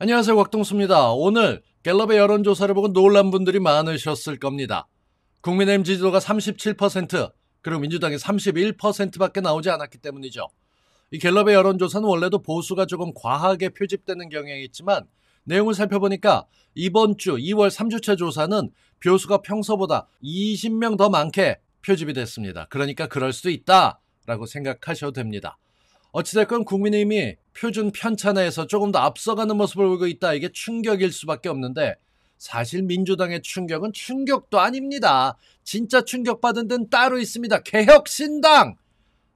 안녕하세요 곽동수입니다. 오늘 갤럽의 여론조사를 보고 놀란 분들이 많으셨을 겁니다. 국민의힘 지지도가 37% 그리고 민주당이 31%밖에 나오지 않았기 때문이죠. 이 갤럽의 여론조사는 원래도 보수가 조금 과하게 표집되는 경향이 있지만 내용을 살펴보니까 이번 주 2월 3주차 조사는 표수가 평소보다 20명 더 많게 표집이 됐습니다. 그러니까 그럴 수도 있다라고 생각하셔도 됩니다. 어찌됐건 국민의힘이 표준 편찬에서 조금 더 앞서가는 모습을 보이고 있다. 이게 충격일 수밖에 없는데 사실 민주당의 충격은 충격도 아닙니다. 진짜 충격받은 데는 따로 있습니다. 개혁신당!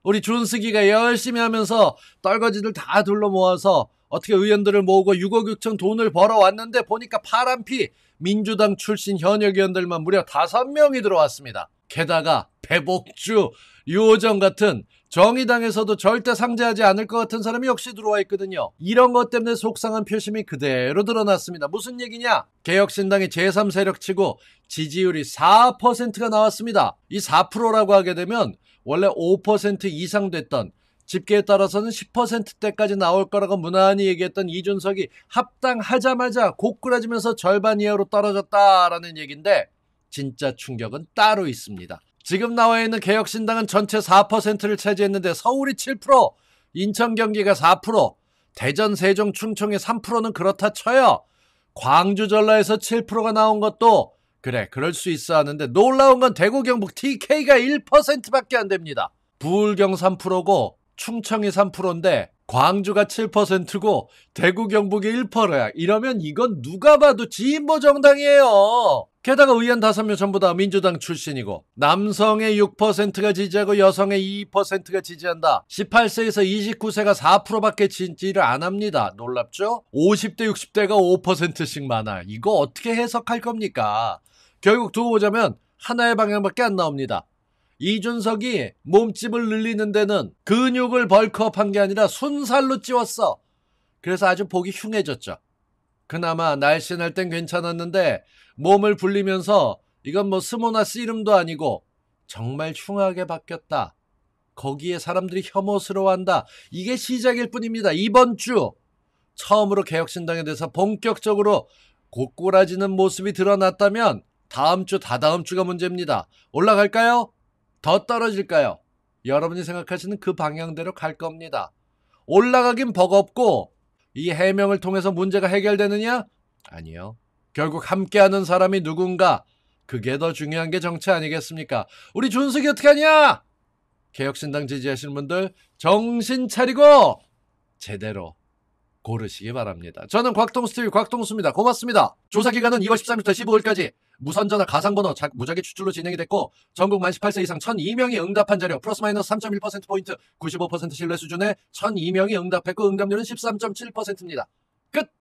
우리 존스기가 열심히 하면서 떨거지들 다 둘러 모아서 어떻게 의원들을 모으고 6억 6천 돈을 벌어왔는데 보니까 파란피 민주당 출신 현역 의원들만 무려 5명이 들어왔습니다. 게다가 배복주, 유호정 같은 정의당에서도 절대 상대하지 않을 것 같은 사람이 역시 들어와 있거든요. 이런 것 때문에 속상한 표심이 그대로 드러났습니다. 무슨 얘기냐? 개혁신당이 제3세력치고 지지율이 4%가 나왔습니다. 이 4%라고 하게 되면 원래 5% 이상 됐던 집계에 따라서는 10%대까지 나올 거라고 무난히 얘기했던 이준석이 합당하자마자 고꾸라지면서 절반 이하로 떨어졌다라는 얘기인데 진짜 충격은 따로 있습니다. 지금 나와 있는 개혁신당은 전체 4%를 차지했는데 서울이 7%, 인천 경기가 4%, 대전 세종 충청의 3%는 그렇다 쳐요. 광주 전라에서 7%가 나온 것도 그래 그럴 수 있어 하는데 놀라운 건 대구 경북 TK가 1%밖에 안 됩니다. 부울경 3%고 충청이 3%인데 광주가 7%고 대구 경북이 1%야. 이러면 이건 누가 봐도 진보 정당이에요. 게다가 의원 5명 전부 다 민주당 출신이고 남성의 6%가 지지하고 여성의 2%가 지지한다. 18세에서 29세가 4%밖에 지지를 안 합니다. 놀랍죠? 50대 60대가 5%씩 많아. 이거 어떻게 해석할 겁니까? 결국 두고 보자면 하나의 방향밖에 안 나옵니다. 이준석이 몸집을 늘리는 데는 근육을 벌크업한 게 아니라 순살로 찌웠어. 그래서 아주 보기 흉해졌죠. 그나마 날씬할 땐 괜찮았는데 몸을 불리면서 이건 뭐 스모나 씨름도 아니고 정말 흉하게 바뀌었다. 거기에 사람들이 혐오스러워한다. 이게 시작일 뿐입니다. 이번 주 처음으로 개혁신당에 대해서 본격적으로 고꾸라지는 모습이 드러났다면 다음 주 다다음 주가 문제입니다. 올라갈까요? 더 떨어질까요? 여러분이 생각하시는 그 방향대로 갈 겁니다. 올라가긴 버겁고 이 해명을 통해서 문제가 해결되느냐? 아니요. 결국 함께하는 사람이 누군가 그게 더 중요한 게 정치 아니겠습니까? 우리 준석이 어떻게 하냐? 개혁신당 지지하시는 분들 정신 차리고 제대로 고르시기 바랍니다. 저는 곽통수TV 곽통수입니다. 고맙습니다. 조사 기간은 2월 13일부터 15일까지 무선전화 가상번호 무작위 추출로 진행이 됐고 전국 만 18세 이상 1002명이 응답한 자료 플러스 마이너스 3.1%포인트 95% 신뢰 수준에 1002명이 응답했고 응답률은 13.7%입니다. 끝!